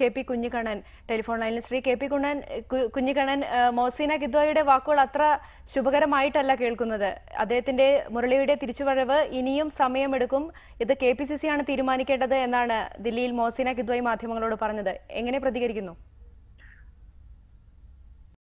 K P Kunhikannan telephone ലൈനിൽ Shri K P Kunnan Kunhikannan Mohsina കിദ്വായുടെ വാക്കുകൾ അത്ര ശുഭകരമായിട്ടല്ല കേൾക്കുന്നത് അദ്ദേഹത്തിന്റെ മുരളിയുടെ തിരിച്ചുവരവ് ഇനിയും സമയമെടുക്കും ഇത് കെ പി സി സി ആണ് തീരുമാനിക്കേണ്ടത് എന്നാണ് ദില്ലിയിൽ മോസീന കിദ്വായി മാധ്യമങ്ങളോട് പറഞ്ഞത് എങ്ങനെ പ്രതികരിക്കുന്നു